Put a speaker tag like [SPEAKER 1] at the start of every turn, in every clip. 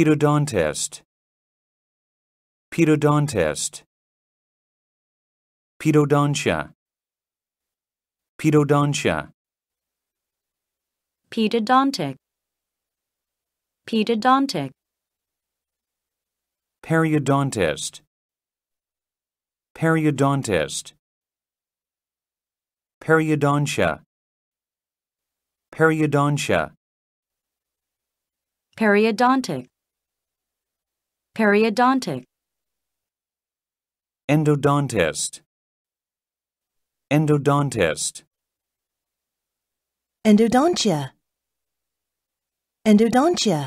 [SPEAKER 1] Pedodontist. Pedodontist. Pedodontia. Pedodontia. Pedodontic. Pedodontic. Periodontist. Periodontist. Periodontia. Periodontia. Periodontic periodontic endodontist endodontist endodontia endodontia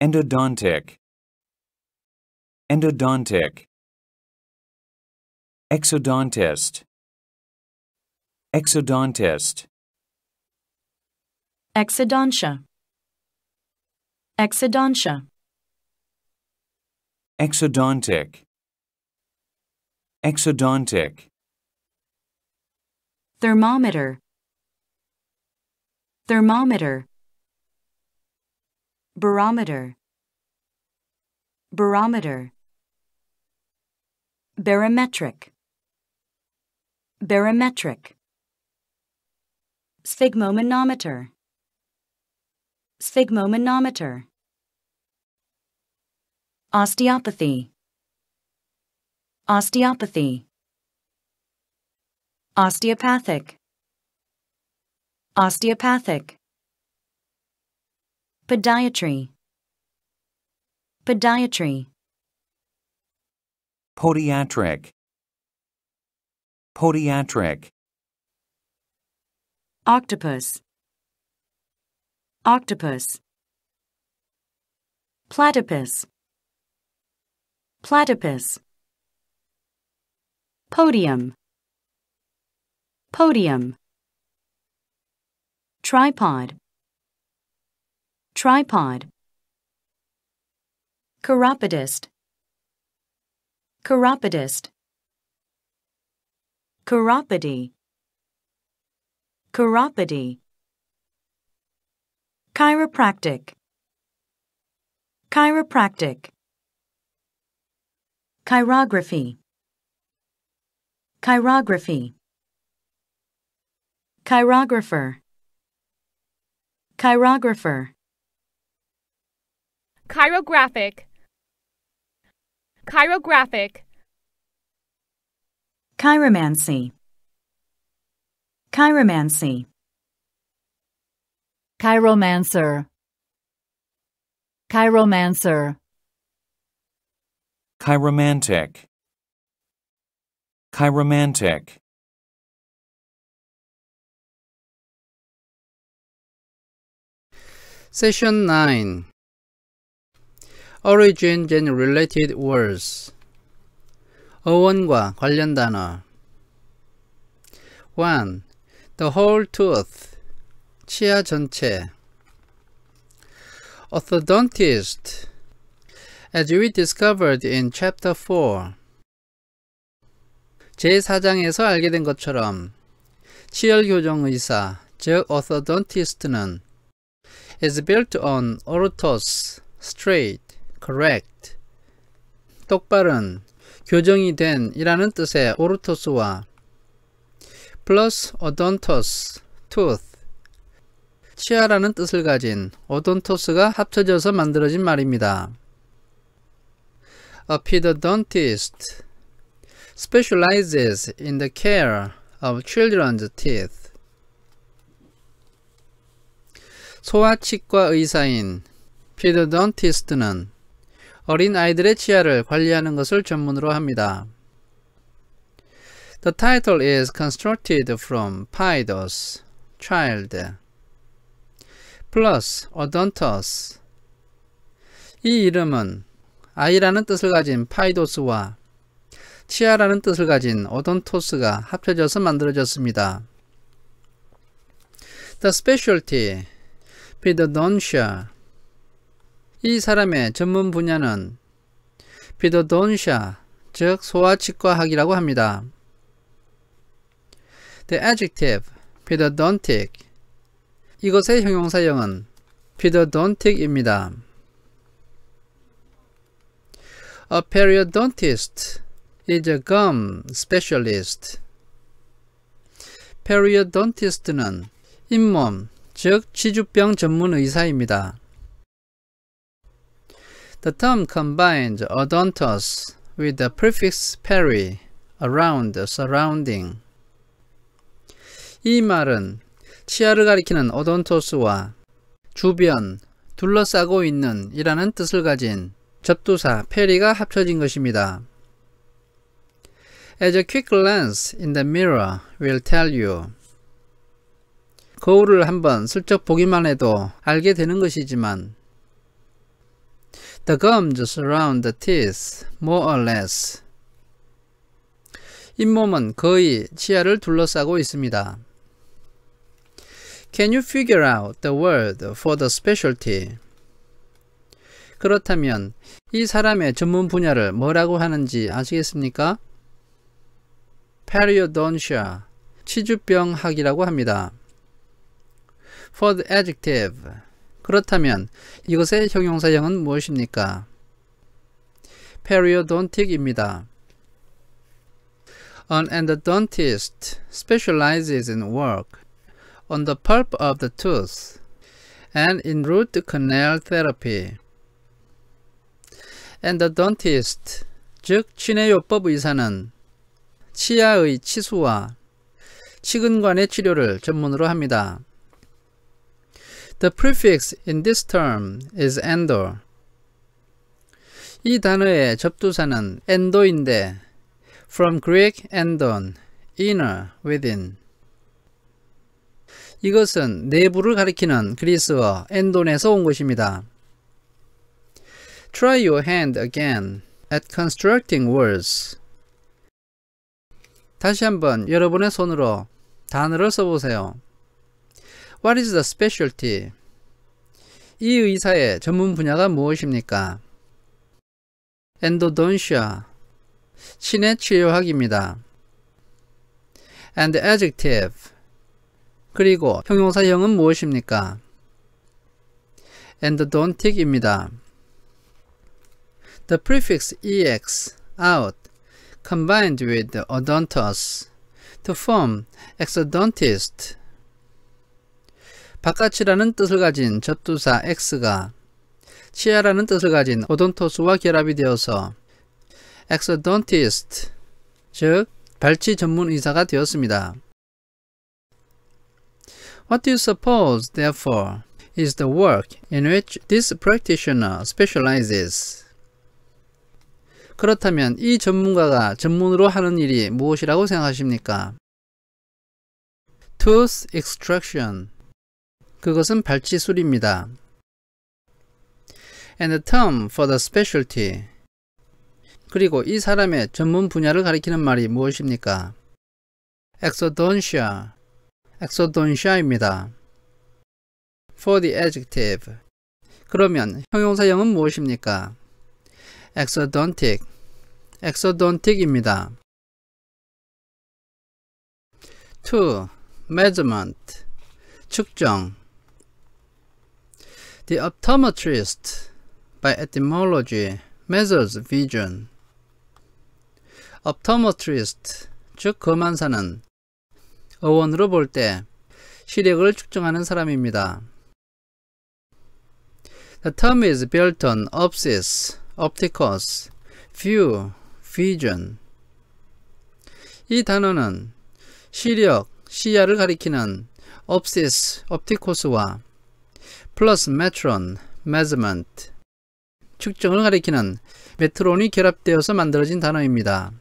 [SPEAKER 1] endodontic endodontic exodontist exodontist exodontia exodontia exodontic exodontic thermometer thermometer barometer barometer barometric barometric sphygmomanometer sphygmomanometer Osteopathy. Osteopathy. Osteopathic. Osteopathic. Podiatry. Podiatry. Podiatric. Podiatric. Octopus. Octopus. Platypus platypus podium podium tripod tripod chiropodist chiropodist chiropody chiropody chiropractic chiropractic Chirography. Chirography. Chirographer. Chirographer. Chirographic. Chirographic. Chiromancy. Chiromancy. Chiromancer. Chiromancer. Chiromantic. Chiromantic. Session 9
[SPEAKER 2] Origin and Related Words 어원과 관련 단어 1. The whole tooth 치아 전체 Orthodontist As we discovered in chapter 4 제4장에서 알게 된 것처럼 치열교정의사, 즉 orthodontist는 is built on orthos, straight, correct, 똑바른, 교정이 된 이라는 뜻의 o 오르 o s 와 plus odontos, tooth, 치아라는 뜻을 가진 o o d n t o s 가 합쳐져서 만들어진 말입니다. A pedodontist specializes in the care of children's teeth. 소아치과 의사인 피드던티스트는 어린 아이들의 치아를 관리하는 것을 전문으로 합니다. The title is constructed from Pidos, child, plus Odontos. 이 이름은 아이라는 뜻을 가진 파이도스와 치아라는 뜻을 가진 오돈토스가 합쳐져서 만들어졌습니다. The specialty, pedodontia. 이 사람의 전문 분야는 pedodontia, 즉 소아치과학이라고 합니다. The adjective, pedodontic. 이것의 형용사형은 pedodontic입니다. A periodontist is a gum specialist. periodontist는 잇몸, 즉 치주병 전문 의사입니다. The term combines odontos with the prefix peri, around, surrounding. 이 말은 치아를 가리키는 odonto스와 주변, 둘러싸고 있는 이라는 뜻을 가진 접두사, 페리가 합쳐진 것입니다. As a quick glance in the mirror will tell you. 거울을 한번 슬쩍 보기만 해도 알게 되는 것이지만 The gums surround the teeth, more or less. 잇몸은 거의 치아를 둘러싸고 있습니다. Can you figure out the word for the specialty? 그렇다면 이 사람의 전문 분야를 뭐라고 하는지 아시겠습니까? p 리오 i 시아 치주병학이라고 합니다. for the adjective, 그렇다면 이것의 형용사형은 무엇입니까? p 리오 i 틱입니다 An endodontist specializes in work on the pulp of the tooth and in root canal therapy. endodontist, 즉 치내요법 의사는 치아의 치수와 치근관의 치료를 전문으로 합니다. The prefix in this term is endo. 이 단어의 접두사는 endo인데 from Greek endon, inner, within. 이것은 내부를 가리키는 그리스어 엔돈에서 온 것입니다. Try your hand again at constructing words. 다시 한번 여러분의 손으로 단어를 써보세요. What is the specialty? 이 의사의 전문 분야가 무엇입니까? Endodontia, 치내 치료학입니다. And adjective, 그리고 형용사형은 무엇입니까? Endodontic입니다. The prefix ex, out, combined with odontos, to form exodontist. 바깥이라는 뜻을 가진 접두사 x가 치아라는 뜻을 가진 오돈토스와 결합이 되어서 exodontist, 즉 발치 전문 의사가 되었습니다. What do you suppose, therefore, is the work in which this practitioner specializes? 그렇다면 이 전문가가 전문으로 하는 일이 무엇이라고 생각하십니까? Tooth extraction. 그것은 발치술입니다. And the term for the specialty. 그리고 이 사람의 전문 분야를 가리키는 말이 무엇입니까? exodontia, exodontia입니다. for the adjective. 그러면 형용사형은 무엇입니까? exodontic, exodontic입니다. 2. measurement, 측정 The optometrist, by etymology, measures vision. optometrist, 즉 거만사는 어원으로 볼 때 시력을 측정하는 사람입니다. The term is built on opsis, opticus, view, vision 이 단어는 시력, 시야를 가리키는 opsis, opticus와 plus metron, measurement 측정을 가리키는 메트론이 결합되어서 만들어진 단어입니다.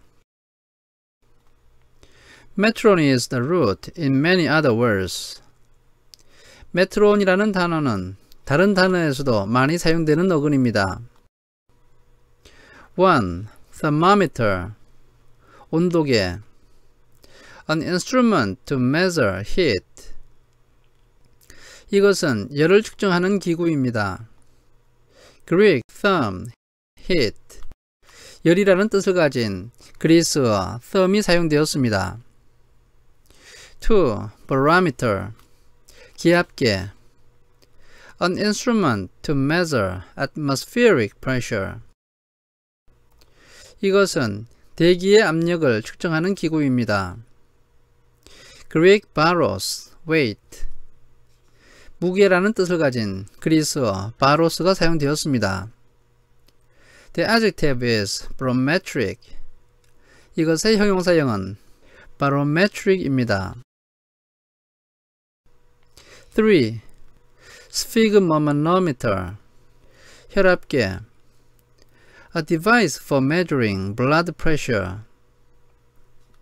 [SPEAKER 2] Metron is the root in many other words. 메트론이라는 단어는 다른 단어에서도 많이 사용되는 어근입니다. 1. Thermometer 온도계 An instrument to measure heat 이것은 열을 측정하는 기구입니다. Greek therm, heat 열이라는 뜻을 가진 그리스어 therm이 사용되었습니다. 2. Barometer 기압계 An instrument to measure atmospheric pressure 이것은 대기의 압력을 측정하는 기구입니다. Greek baros, weight 무게라는 뜻을 가진 그리스어 바로스가 사용되었습니다. The adjective is barometric. 이것의 형용사형은 barometric입니다. 3. sphygmomanometer 혈압계 A device for measuring blood pressure.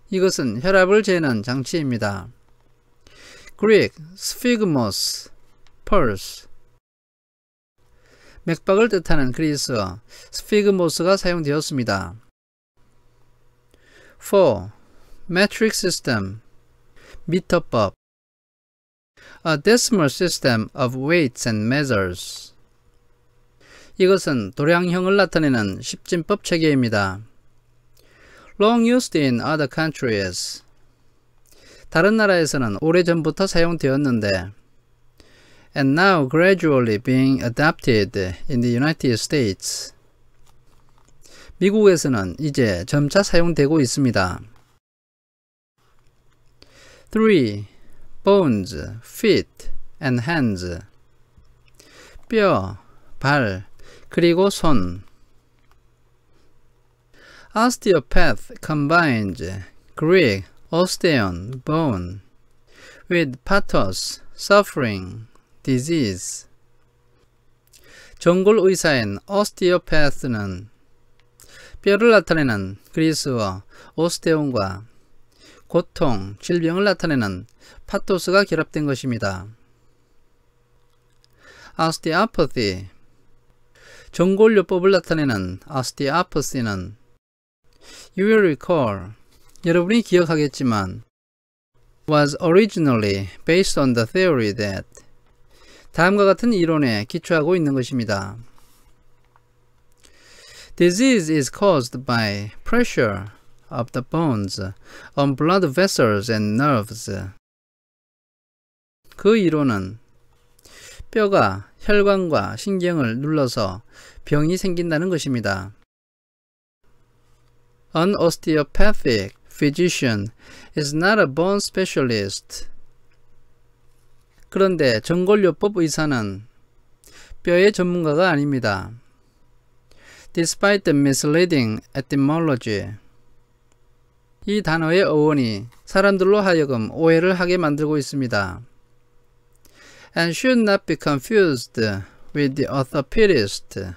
[SPEAKER 2] 이것은 혈압을 재는 장치입니다. Greek, sphygmos, pulse. 맥박을 뜻하는 그리스어 스피그모스가 사용되었습니다. 4. Metric System 미터법 A decimal system of weights and measures 이것은 도량형을 나타내는 십진법 체계입니다. Long used in other countries. 다른 나라에서는 오래전부터 사용되었는데 and now gradually being adopted in the United States. 미국에서는 이제 점차 사용되고 있습니다. 3. bones, feet and hands 뼈, 발, 그리고 손 Osteopath combines Greek osteon bone with pathos suffering disease 정골 의사인 osteopath는 뼈를 나타내는 그리스어 오스테온과 고통, 질병을 나타내는 파토스가 결합된 것입니다. osteopathy 정골요법을 나타내는 아스티아퍼스는 You will recall, 여러분이 기억하겠지만 was originally based on the theory that 다음과 같은 이론에 기초하고 있는 것입니다. Disease is caused by pressure of the bones on blood vessels and nerves. 그 이론은 뼈가 혈관과 신경을 눌러서 병이 생긴다는 것입니다. An osteopathic physician is not a bone specialist. 그런데 전골요법 의사는 뼈의 전문가가 아닙니다. Despite the misleading etymology, 이 단어의 어원이 사람들로 하여금 오해를 하게 만들고 있습니다. and should not be confused with the orthopedist.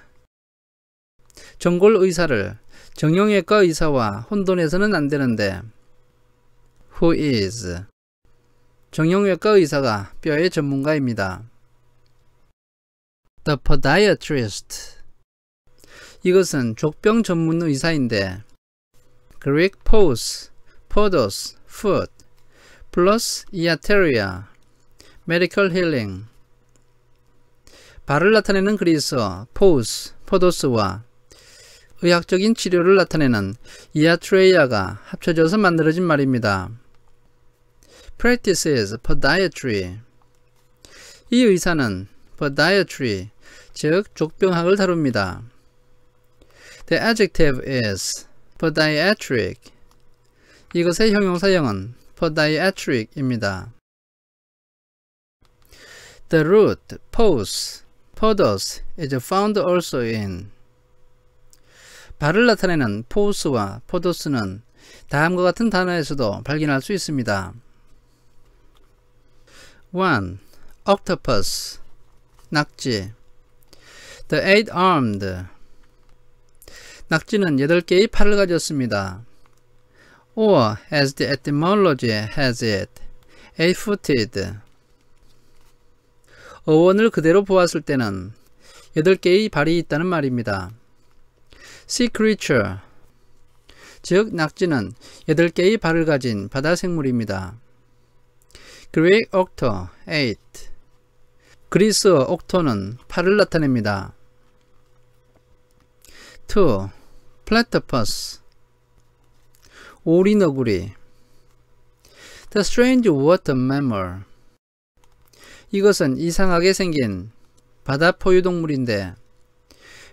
[SPEAKER 2] 정골 의사를 정형외과 의사와 혼돈해서는 안 되는데 who is 정형외과 의사가 뼈의 전문가입니다. The podiatrist 이것은 족병 전문 의사인데 Greek pose, podos, foot plus iateria Medical Healing 발을 나타내는 그리스어 포스, 포도스와 의학적인 치료를 나타내는 이아트레이아가 합쳐져서 만들어진 말입니다. Practices Podiatry 이 의사는 Podiatry, 즉 족병학을 다룹니다. The adjective is Podiatric 이것의 형용사형은 Podiatric입니다. The root pose, podos is found also in 발을 나타내는 포스와 포도스는 다음과 같은 단어에서도 발견할 수 있습니다. 1. octopus 낙지 The eight-armed 낙지는 8개의 팔을 가졌습니다. Or as the etymology has it, eight-footed 어원을 그대로 보았을 때는 8개의 발이 있다는 말입니다. Sea creature 즉 낙지는 8개의 발을 가진 바다 생물입니다. Greek octo 8 그리스어 옥토는 팔을 나타냅니다. 2. Platypus 오리너구리 The strange water mammal 이것은 이상하게 생긴 바다 포유동물인데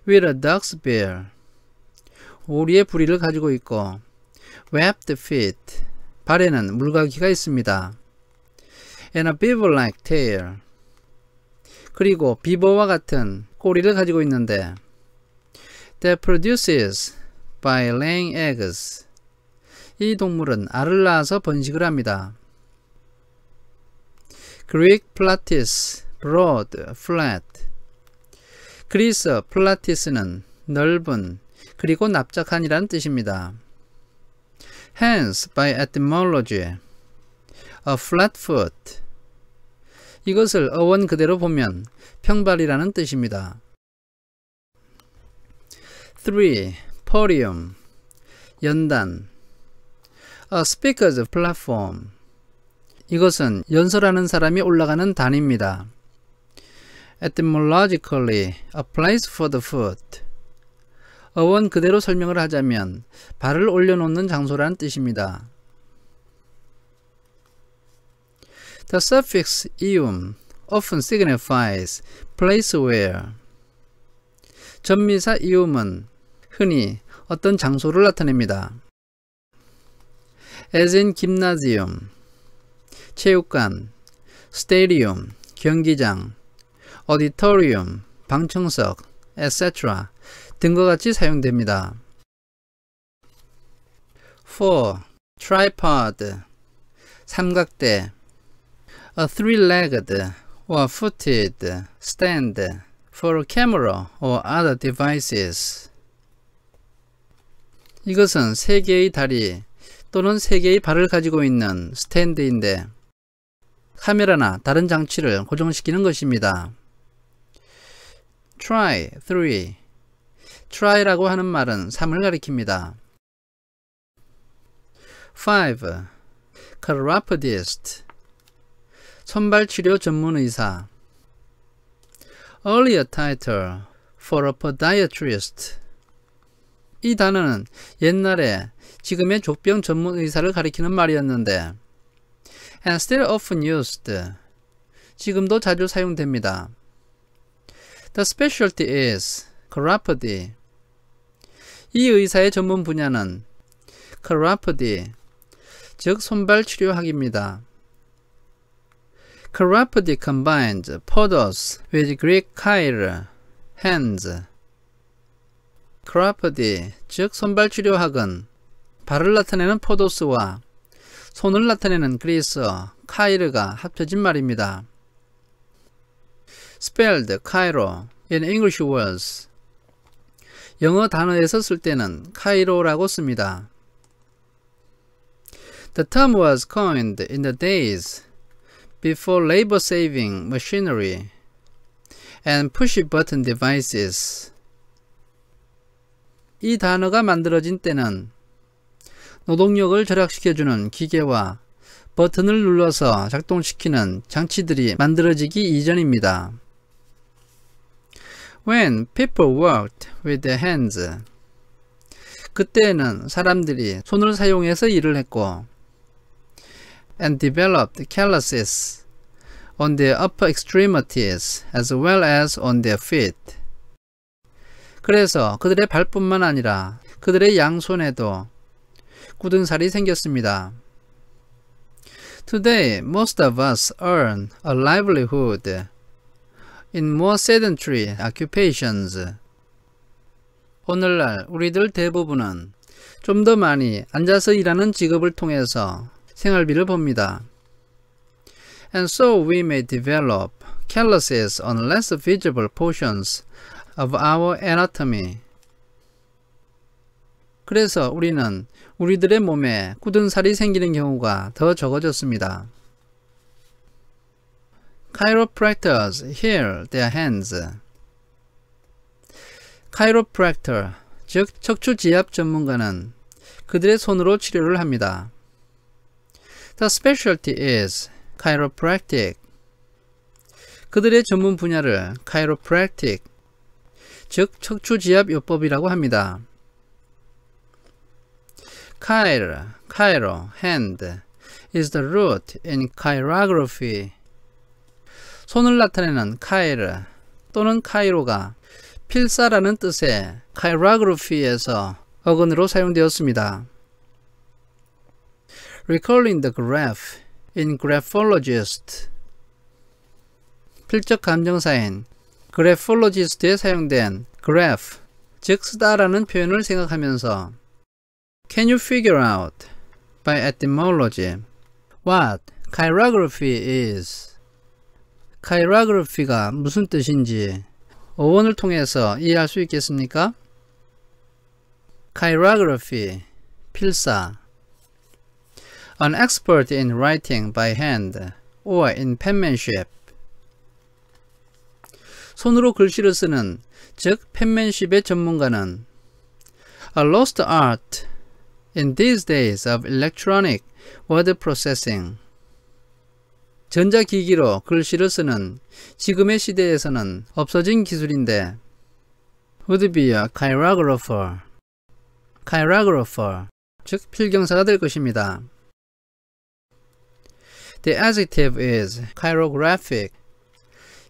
[SPEAKER 2] with a duck's bill 오리의 부리를 가지고 있고 webbed feet 발에는 물갈기가 있습니다. and a beaver-like tail 그리고 비버와 같은 꼬리를 가지고 있는데 that produces by laying eggs 이 동물은 알을 낳아서 번식을 합니다. Greek platis, broad, flat. 그리스 플라티스는 넓은 그리고 납작한이라는 뜻입니다. Hence, by etymology, a flat foot. 이것을 어원 그대로 보면 평발이라는 뜻입니다. 3. Podium 연단 A speaker's platform 이것은 연설하는 사람이 올라가는 단입니다. etymologically applies for the foot. 어원 그대로 설명을 하자면 발을 올려놓는 장소라는 뜻입니다. The suffix -um often signifies place where. 전미사 -um은 흔히 어떤 장소를 나타냅니다. As in gymnasium, 체육관, 스테디움, 경기장, 어디토리움, 방청석, etc. 등과 같이 사용됩니다. 4. tripod 삼각대 a three-legged or footed stand for camera or other devices 이것은 세 개의 다리 또는 세 개의 발을 가지고 있는 스탠드인데 카메라나 다른 장치를 고정시키는 것입니다. try three. try라고 하는 말은 3을 가리킵니다. f 5. c h i r a p o d i s t 선발치료 전문의사 Earlier title for a podiatrist 이 단어는 옛날에 지금의 족병 전문의사를 가리키는 말이었는데 and still often used. 지금도 자주 사용됩니다. The specialty is chiropody. 이 의사의 전문 분야는 chiropody, 즉 손발 치료학입니다. Chiropody combines podos with Greek c h i r hands. chiropody, 즉 손발 치료학은 발을 나타내는 포도스와 손을 나타내는 그리스어 카이르가 합쳐진 말입니다. spelled Cairo in English words 영어 단어에서 쓸 때는 카이로라고 씁니다. The term was coined in the days before labor-saving machinery and push-button devices. 이 단어가 만들어진 때는 노동력을 절약시켜주는 기계와 버튼을 눌러서 작동시키는 장치들이 만들어지기 이전입니다. When people worked with their hands 그때에는 사람들이 손을 사용해서 일을 했고 and developed calluses on their upper extremities as well as on their feet 그래서 그들의 발뿐만 아니라 그들의 양손에도 굳은 살이 생겼습니다. Today, most of us earn a livelihood in more sedentary occupations. 오늘날 우리들 대부분은 좀 더 많이 앉아서 일하는 직업을 통해서 생활비를 법니다. And so we may develop calluses on less visible portions of our anatomy. 그래서 우리는 우리들의 몸에 굳은 살이 생기는 경우가 더 적어졌습니다. Chiropractors heal their hands. Chiropractor, 즉 척추지압 전문가는 그들의 손으로 치료를 합니다. The specialty is chiropractic. 그들의 전문 분야를 chiropractic, 즉 척추지압 요법이라고 합니다. Cairo, Cairo, hand is the root in chirography. 손을 나타내는 카이르 또는 카이로가 필사라는 뜻의 chirography에서 어근으로 사용되었습니다. Recalling the graph in graphologist 필적 감정사인 graphologist에 사용된 graph 즉 쓰다라는 표현을 생각하면서 Can you figure out by etymology what chirography is? chirography가 무슨 뜻인지 어원을 통해서 이해할 수 있겠습니까? chirography, 필사 An expert in writing by hand or in penmanship 손으로 글씨를 쓰는 즉 p e n n m a s h i p 의 전문가는 A lost art in these days of electronic word processing. 전자기기로 글씨를 쓰는 지금의 시대에서는 없어진 기술인데 would be a chirographer. chirographer 즉 필경사가 될 것입니다. The adjective is chirographic.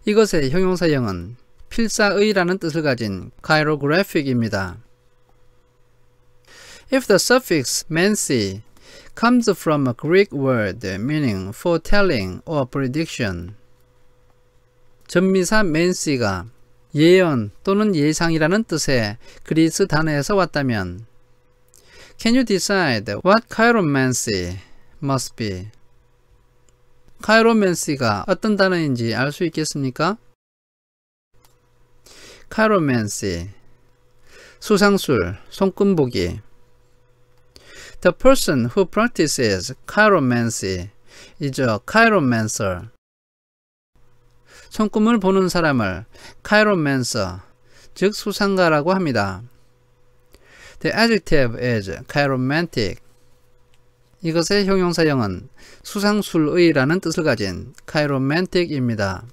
[SPEAKER 2] 이것의 형용사형은 필사의라는 뜻을 가진 chirographic입니다. If the suffix mensi comes from a Greek word meaning foretelling or prediction, 전미사 mensi가 예언 또는 예상이라는 뜻의 그리스 단어에서 왔다면 Can you decide what chiromancy must be? chiromancy가 어떤 단어인지 알 수 있겠습니까? chiromancy 수상술, 손금보기 The person who practices chiromancy is a chiromancer. 손금을 보는 사람을 chiromancer, 즉 수상가라고 합니다. The adjective is chiromantic. 이것의 형용사형은 수상술의라는 뜻을 가진
[SPEAKER 1] chiromantic입니다.